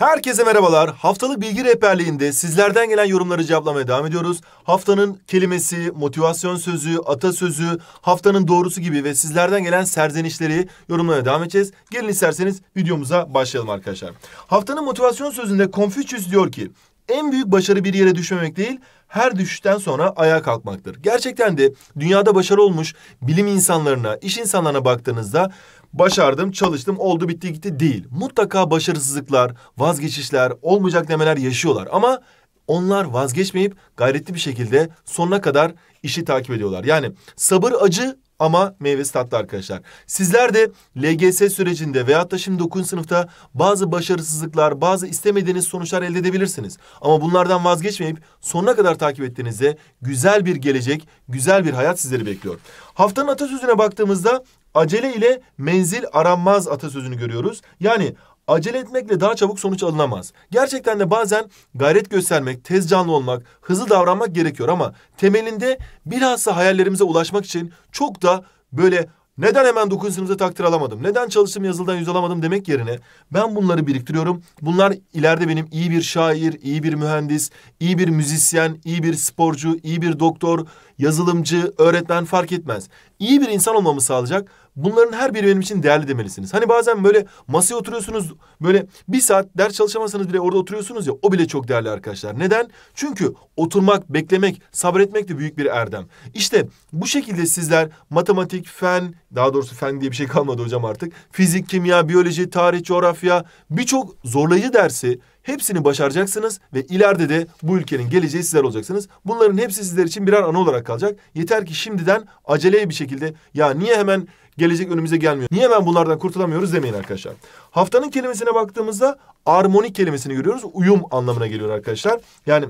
Herkese merhabalar. Haftalık bilgi rehberliğinde sizlerden gelen yorumları cevaplamaya devam ediyoruz. Haftanın kelimesi, motivasyon sözü, atasözü, haftanın doğrusu gibi ve sizlerden gelen serzenişleri yorumlamaya devam edeceğiz. Gelin isterseniz videomuza başlayalım arkadaşlar. Haftanın motivasyon sözünde Confucius diyor ki, en büyük başarı bir yere düşmemek değil, her düşüşten sonra ayağa kalkmaktır. Gerçekten de dünyada başarı olmuş bilim insanlarına, iş insanlarına baktığınızda başardım, çalıştım, oldu bitti gitti değil. Mutlaka başarısızlıklar, vazgeçişler, olmayacak demeler yaşıyorlar ama onlar vazgeçmeyip gayretli bir şekilde sonuna kadar işi takip ediyorlar. Yani sabır acı ama meyvesi tatlı arkadaşlar. Sizler de LGS sürecinde veyahut da şimdi 9. sınıfta bazı başarısızlıklar, bazı istemediğiniz sonuçlar elde edebilirsiniz. Ama bunlardan vazgeçmeyip sonuna kadar takip ettiğinizde güzel bir gelecek, güzel bir hayat sizleri bekliyor. Haftanın atasözüne baktığımızda acele ile menzil aranmaz atasözünü görüyoruz. Yani acele etmekle daha çabuk sonuç alınamaz. Gerçekten de bazen gayret göstermek, tez canlı olmak, hızlı davranmak gerekiyor ama temelinde bilhassa hayallerimize ulaşmak için çok da böyle neden hemen 9. sınıfta takdir alamadım? Neden çalıştım yazıldan yüz alamadım demek yerine ben bunları biriktiriyorum. Bunlar ileride benim iyi bir şair, iyi bir mühendis, iyi bir müzisyen, iyi bir sporcu, iyi bir doktor, yazılımcı, öğretmen fark etmez iyi bir insan olmamı sağlayacak. Bunların her biri benim için değerli demelisiniz. Hani bazen böyle masaya oturuyorsunuz böyle bir saat ders çalışamazsanız bile orada oturuyorsunuz ya o bile çok değerli arkadaşlar. Neden? Çünkü oturmak, beklemek, sabretmek de büyük bir erdem. İşte bu şekilde sizler matematik, fen, daha doğrusu fen diye bir şey kalmadı hocam artık. Fizik, kimya, biyoloji, tarih, coğrafya birçok zorlayıcı dersi Hepsini başaracaksınız ve ileride de bu ülkenin geleceği sizler olacaksınız. Bunların hepsi sizler için birer ana olarak kalacak. Yeter ki şimdiden aceleye bir şekilde ya niye hemen gelecek önümüze gelmiyor? Niye hemen bunlardan kurtulamıyoruz demeyin arkadaşlar. Haftanın kelimesine baktığımızda armonik kelimesini görüyoruz. Uyum anlamına geliyor arkadaşlar. Yani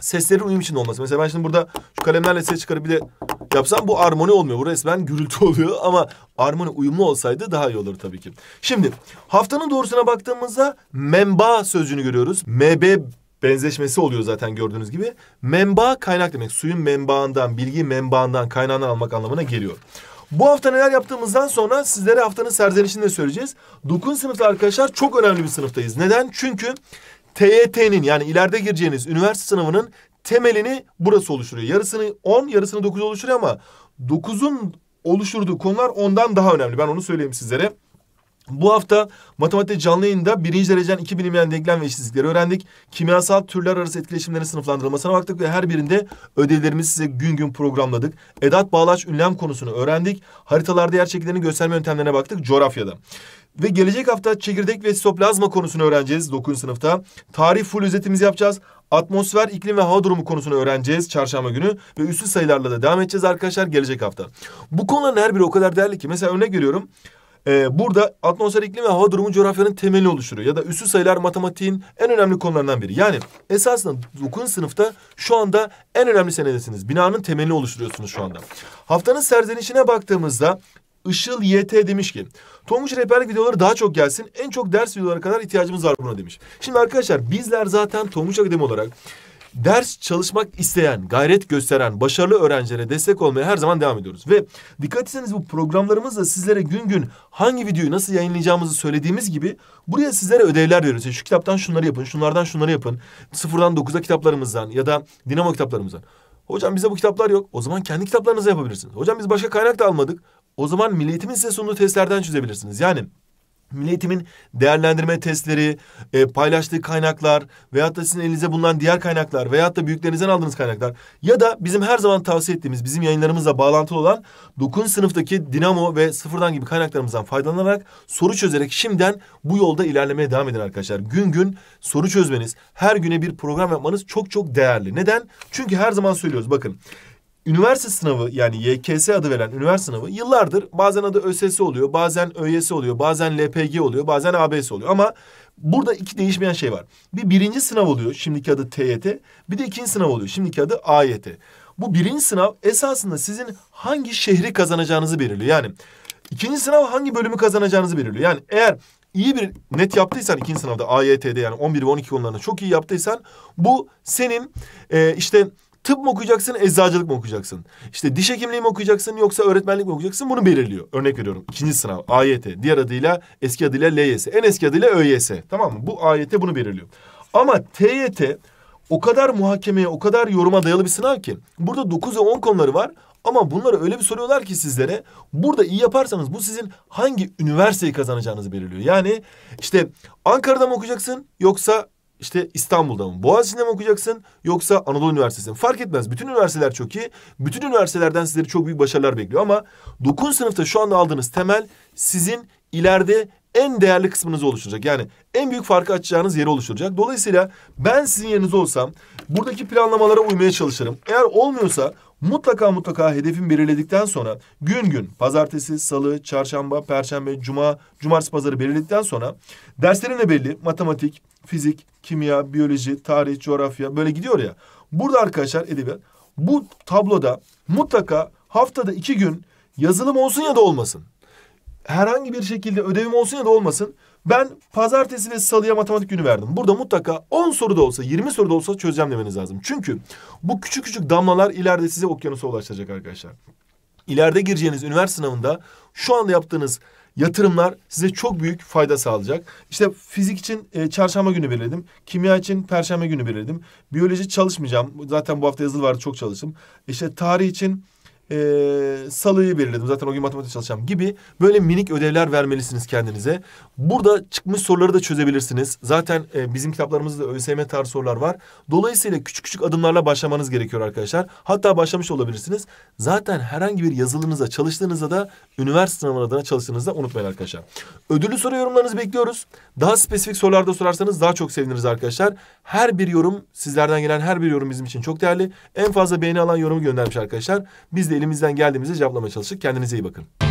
seslerin uyum içinde olması. Mesela ben şimdi burada şu kalemlerle ses çıkarıp bir de yapsam bu armoni olmuyor. Bu resmen gürültü oluyor ama armoni uyumlu olsaydı daha iyi olur tabii ki. Şimdi haftanın doğrusuna baktığımızda memba sözcüğünü görüyoruz. MB benzeşmesi oluyor zaten gördüğünüz gibi. Memba kaynak demek. Suyun membaından, bilgi membaından kaynağından almak anlamına geliyor. Bu hafta neler yaptığımızdan sonra sizlere haftanın serzenişini de söyleyeceğiz. Dokun sınıfta arkadaşlar çok önemli bir sınıftayız. Neden? Çünkü TYT'nin yani ileride gireceğiniz üniversite sınavının temelini burası oluşturuyor. Yarısını 10, yarısını 9 oluşturuyor ama 9'un oluşturduğu konular ondan daha önemli. Ben onu söyleyeyim sizlere. Bu hafta matematik canlı yayında birinci dereceden iki bilinmeyen denklem ve eşitsizlikleri öğrendik. Kimyasal türler arası etkileşimlerin sınıflandırılmasına baktık ve her birinde ödevlerimizi size gün gün programladık. Edat bağlaç ünlem konusunu öğrendik. Haritalarda yer çekilerini gösterme yöntemlerine baktık coğrafyada. Ve gelecek hafta çekirdek ve sitoplazma konusunu öğreneceğiz 9. sınıfta. Tarih full özetimizi yapacağız. Atmosfer, iklim ve hava durumu konusunu öğreneceğiz çarşamba günü ve üstü sayılarla da devam edeceğiz arkadaşlar gelecek hafta. Bu konuların her biri o kadar değerli ki mesela örnek veriyorum. Ee, burada atmosfer iklim ve hava durumu coğrafyanın temeli oluşturuyor. Ya da üssü sayılar matematiğin en önemli konularından biri. Yani esasında 9. sınıfta şu anda en önemli senedesiniz. Binanın temelini oluşturuyorsunuz şu anda. Haftanın serzenişine baktığımızda Işıl YT demiş ki Tonguç rehberlik videoları daha çok gelsin. En çok ders videoları kadar ihtiyacımız var buna demiş. Şimdi arkadaşlar bizler zaten Tonguç Akademi olarak ders çalışmak isteyen, gayret gösteren, başarılı öğrencilere destek olmaya her zaman devam ediyoruz. Ve dikkat etseniz bu programlarımızla sizlere gün gün hangi videoyu nasıl yayınlayacağımızı söylediğimiz gibi buraya sizlere ödevler veriyoruz. İşte şu kitaptan şunları yapın, şunlardan şunları yapın. Sıfırdan dokuza kitaplarımızdan ya da dinamo kitaplarımızdan. Hocam bize bu kitaplar yok. O zaman kendi kitaplarınızı yapabilirsiniz. Hocam biz başka kaynak da almadık. O zaman milliyetimin size sunduğu testlerden çözebilirsiniz. Yani Milli Eğitim'in değerlendirme testleri, e, paylaştığı kaynaklar veyahut da sizin elinize bulunan diğer kaynaklar veyahut da büyüklerinizden aldığınız kaynaklar ya da bizim her zaman tavsiye ettiğimiz bizim yayınlarımızla bağlantılı olan 9. sınıftaki Dinamo ve Sıfırdan gibi kaynaklarımızdan faydalanarak soru çözerek şimdiden bu yolda ilerlemeye devam edin arkadaşlar. Gün gün soru çözmeniz, her güne bir program yapmanız çok çok değerli. Neden? Çünkü her zaman söylüyoruz bakın üniversite sınavı yani YKS adı verilen üniversite sınavı yıllardır bazen adı ÖSS oluyor, bazen ÖYS oluyor, bazen LPG oluyor, bazen ABS oluyor ama burada iki değişmeyen şey var. Bir birinci sınav oluyor şimdiki adı TYT, bir de ikinci sınav oluyor şimdiki adı AYT. Bu birinci sınav esasında sizin hangi şehri kazanacağınızı belirliyor. Yani ikinci sınav hangi bölümü kazanacağınızı belirliyor. Yani eğer iyi bir net yaptıysan ikinci sınavda AYT'de yani 11 ve 12 konularını çok iyi yaptıysan bu senin e, işte tıp mı okuyacaksın, eczacılık mı okuyacaksın? İşte diş hekimliği mi okuyacaksın yoksa öğretmenlik mi okuyacaksın? Bunu belirliyor. Örnek veriyorum. İkinci sınav AYT. Diğer adıyla eski adıyla LYS. En eski adıyla ÖYS. Tamam mı? Bu AYT bunu belirliyor. Ama TYT o kadar muhakemeye, o kadar yoruma dayalı bir sınav ki. Burada 9 ve 10 konuları var. Ama bunları öyle bir soruyorlar ki sizlere burada iyi yaparsanız bu sizin hangi üniversiteyi kazanacağınızı belirliyor. Yani işte Ankara'da mı okuyacaksın yoksa işte İstanbul'da mı? Boğaziçi'nde mi okuyacaksın yoksa Anadolu Üniversitesi mi? Fark etmez. Bütün üniversiteler çok iyi. Bütün üniversitelerden sizleri çok büyük başarılar bekliyor ama 9 sınıfta şu anda aldığınız temel sizin ileride en değerli kısmınızı oluşturacak. Yani en büyük farkı açacağınız yeri oluşturacak. Dolayısıyla ben sizin yerinizde olsam buradaki planlamalara uymaya çalışırım. Eğer olmuyorsa mutlaka mutlaka hedefin belirledikten sonra gün gün pazartesi, salı, çarşamba, perşembe, cuma, cumartesi pazarı belirledikten sonra derslerin de belli matematik, fizik, kimya, biyoloji, tarih, coğrafya böyle gidiyor ya. Burada arkadaşlar edebiyat bu tabloda mutlaka haftada iki gün yazılım olsun ya da olmasın. Herhangi bir şekilde ödevim olsun ya da olmasın ben pazartesi ve salıya matematik günü verdim. Burada mutlaka 10 soru da olsa 20 soru da olsa çözeceğim demeniz lazım. Çünkü bu küçük küçük damlalar ileride size okyanusa ulaşacak arkadaşlar. İleride gireceğiniz üniversite sınavında şu anda yaptığınız yatırımlar size çok büyük fayda sağlayacak. İşte fizik için e, çarşamba günü belirledim. Kimya için perşembe günü belirledim. Biyoloji çalışmayacağım. Zaten bu hafta yazılı vardı çok çalıştım. İşte tarih için e, salıyı belirledim. Zaten o gün matematik çalışacağım gibi böyle minik ödevler vermelisiniz kendinize. Burada çıkmış soruları da çözebilirsiniz. Zaten e, bizim kitaplarımızda ÖSYM tarzı sorular var. Dolayısıyla küçük küçük adımlarla başlamanız gerekiyor arkadaşlar. Hatta başlamış olabilirsiniz. Zaten herhangi bir yazılımınıza çalıştığınızda da üniversite sınavına adına çalıştığınızda unutmayın arkadaşlar. Ödüllü soru yorumlarınızı bekliyoruz. Daha spesifik sorularda sorarsanız daha çok seviniriz arkadaşlar. Her bir yorum sizlerden gelen her bir yorum bizim için çok değerli. En fazla beğeni alan yorumu göndermiş arkadaşlar. Biz de elimizden geldiğimizde cevaplamaya çalıştık. Kendinize iyi bakın.